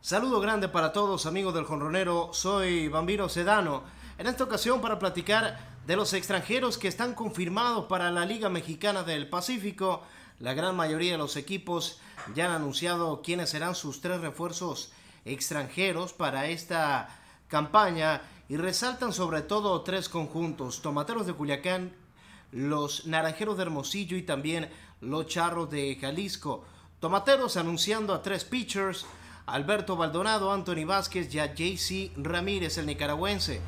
Saludo grande para todos amigos del Jonronero, soy Bambino Sedano. En esta ocasión para platicar de los extranjeros que están confirmados para la Liga Mexicana del Pacífico. La gran mayoría de los equipos ya han anunciado quiénes serán sus tres refuerzos extranjeros para esta campaña y resaltan sobre todo tres conjuntos, Tomateros de Culiacán, los Naranjeros de Hermosillo y también los Charros de Jalisco. Tomateros anunciando a tres pitchers, Alberto Baldonado, Anthony Vázquez y a JC Ramírez, el nicaragüense.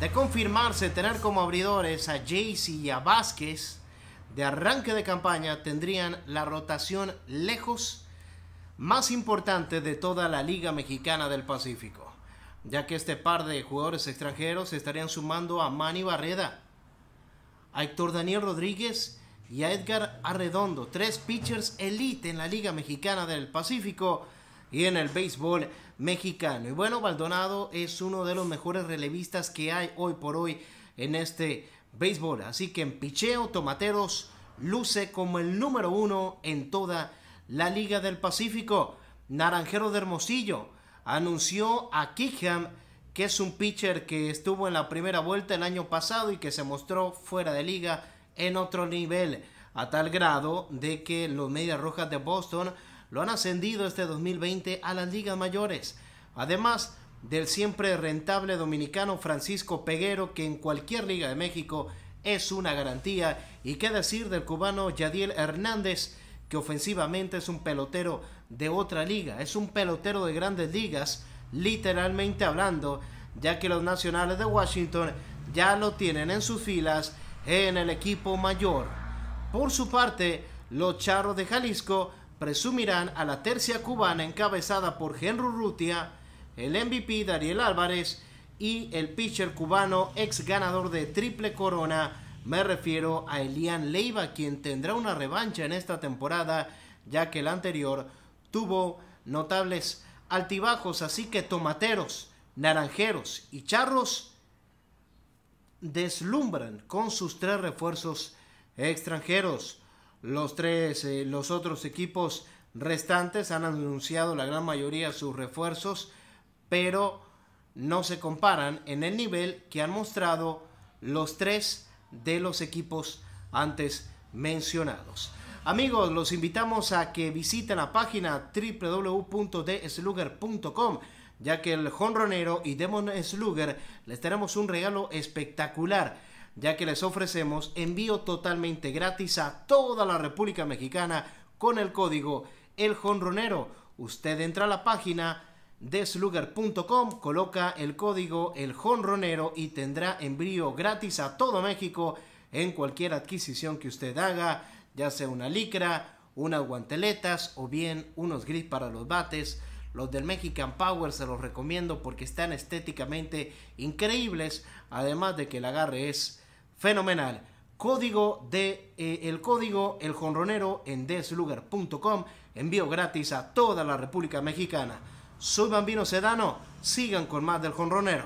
De confirmarse tener como abridores a JC y a Vázquez, de arranque de campaña tendrían la rotación lejos más importante de toda la Liga Mexicana del Pacífico, ya que este par de jugadores extranjeros estarían sumando a Manny Barreda, a Héctor Daniel Rodríguez y a Edgar Arredondo, tres pitchers elite en la Liga Mexicana del Pacífico y en el béisbol mexicano. Y bueno, Baldonado es uno de los mejores relevistas que hay hoy por hoy en este béisbol. Así que en picheo, Tomateros luce como el número uno en toda la Liga del Pacífico. Naranjero de Hermosillo anunció a Kickham que es un pitcher que estuvo en la primera vuelta el año pasado y que se mostró fuera de liga en otro nivel, a tal grado de que los Medias Rojas de Boston lo han ascendido este 2020 a las ligas mayores. Además del siempre rentable dominicano Francisco Peguero, que en cualquier liga de México es una garantía. Y qué decir del cubano Yadiel Hernández, que ofensivamente es un pelotero de otra liga, es un pelotero de grandes ligas literalmente hablando, ya que los Nacionales de Washington ya lo tienen en sus filas en el equipo mayor. Por su parte, los Charros de Jalisco presumirán a la tercia cubana encabezada por Henry Rutia, el MVP Dariel Álvarez y el pitcher cubano ex ganador de triple corona. Me refiero a Elian Leiva, quien tendrá una revancha en esta temporada, ya que el anterior tuvo notables altibajos, así que tomateros, naranjeros y charros deslumbran con sus tres refuerzos extranjeros. Los tres, eh, los otros equipos restantes han anunciado la gran mayoría de sus refuerzos, pero no se comparan en el nivel que han mostrado los tres de los equipos antes mencionados. Amigos, los invitamos a que visiten la página www.desluger.com, ya que el jonronero y Demon Slugger les tenemos un regalo espectacular, ya que les ofrecemos envío totalmente gratis a toda la República Mexicana con el código El Jonronero. Usted entra a la página deslugar.com, coloca el código El Jonronero y tendrá envío gratis a todo México en cualquier adquisición que usted haga ya sea una licra, unas guanteletas o bien unos gris para los bates. Los del Mexican Power se los recomiendo porque están estéticamente increíbles, además de que el agarre es fenomenal. Código de eh, el código el jonronero en deslugar.com, envío gratis a toda la República Mexicana. Soy Bambino Sedano, sigan con más del jonronero.